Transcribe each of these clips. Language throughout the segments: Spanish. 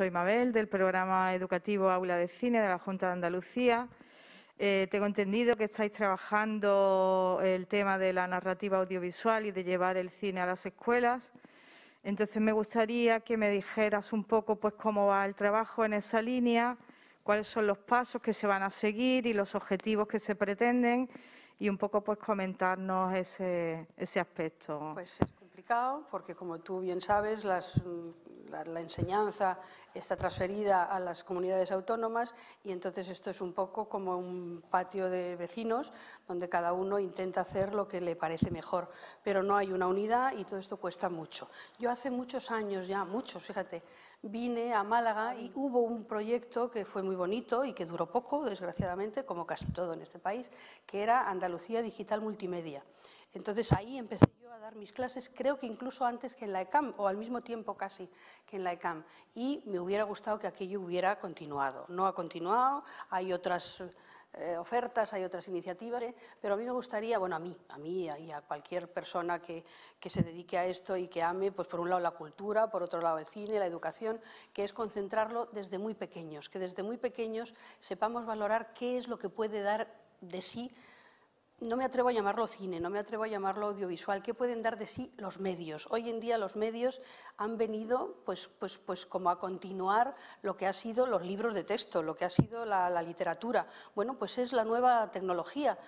soy Mabel del programa educativo Aula de Cine de la Junta de Andalucía. Eh, tengo entendido que estáis trabajando el tema de la narrativa audiovisual y de llevar el cine a las escuelas. Entonces me gustaría que me dijeras un poco pues cómo va el trabajo en esa línea, cuáles son los pasos que se van a seguir y los objetivos que se pretenden y un poco pues comentarnos ese, ese aspecto. Pues es complicado porque como tú bien sabes, las la, enseñanza está transferida a las comunidades autónomas y entonces esto es un poco como un patio de vecinos donde cada uno intenta hacer lo que le parece mejor, pero no hay una unidad y todo esto cuesta mucho. Yo hace muchos años ya, muchos, fíjate, vine a Málaga y hubo un proyecto que fue muy bonito y que duró poco, desgraciadamente, como casi todo en este país, que era Andalucía Digital Multimedia. Entonces ahí empecé yo a dar mis clases, creo que incluso antes que en la ECAM, o al mismo tiempo casi que en la ECAM. Y me hubiera gustado que aquello hubiera continuado. No ha continuado, hay otras eh, ofertas, hay otras iniciativas, pero a mí me gustaría, bueno, a mí, a mí y a cualquier persona que, que se dedique a esto y que ame, pues por un lado la cultura, por otro lado el cine, la educación, que es concentrarlo desde muy pequeños, que desde muy pequeños sepamos valorar qué es lo que puede dar de sí no me atrevo a llamarlo cine, no me atrevo a llamarlo audiovisual, ¿qué pueden dar de sí los medios? Hoy en día los medios han venido pues, pues, pues como a continuar lo que ha sido los libros de texto, lo que ha sido la, la literatura. Bueno, pues es la nueva tecnología,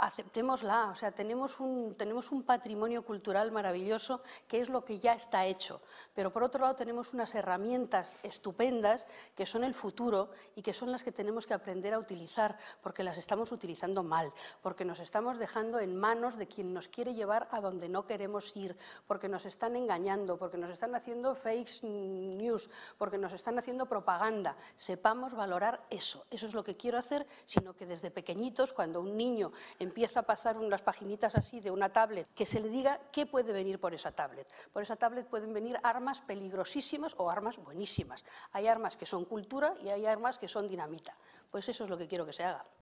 aceptémosla, o sea, tenemos un, tenemos un patrimonio cultural maravilloso que es lo que ya está hecho, pero por otro lado tenemos unas herramientas estupendas que son el futuro y que son las que tenemos que aprender a utilizar, porque las estamos utilizando mal, porque nos estamos dejando en manos de quien nos quiere llevar a donde no queremos ir, porque nos están engañando, porque nos están haciendo fake news, porque nos están haciendo propaganda. Sepamos valorar eso, eso es lo que quiero hacer, sino que desde pequeñitos, cuando un niño empieza a pasar unas paginitas así de una tablet, que se le diga qué puede venir por esa tablet. Por esa tablet pueden venir armas peligrosísimas o armas buenísimas. Hay armas que son cultura y hay armas que son dinamita. Pues eso es lo que quiero que se haga.